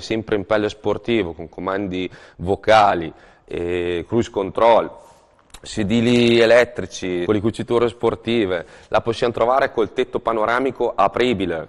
sempre in pelle sportivo, con comandi vocali, eh, cruise control, sedili elettrici, con le cuciture sportive, la possiamo trovare col tetto panoramico apribile.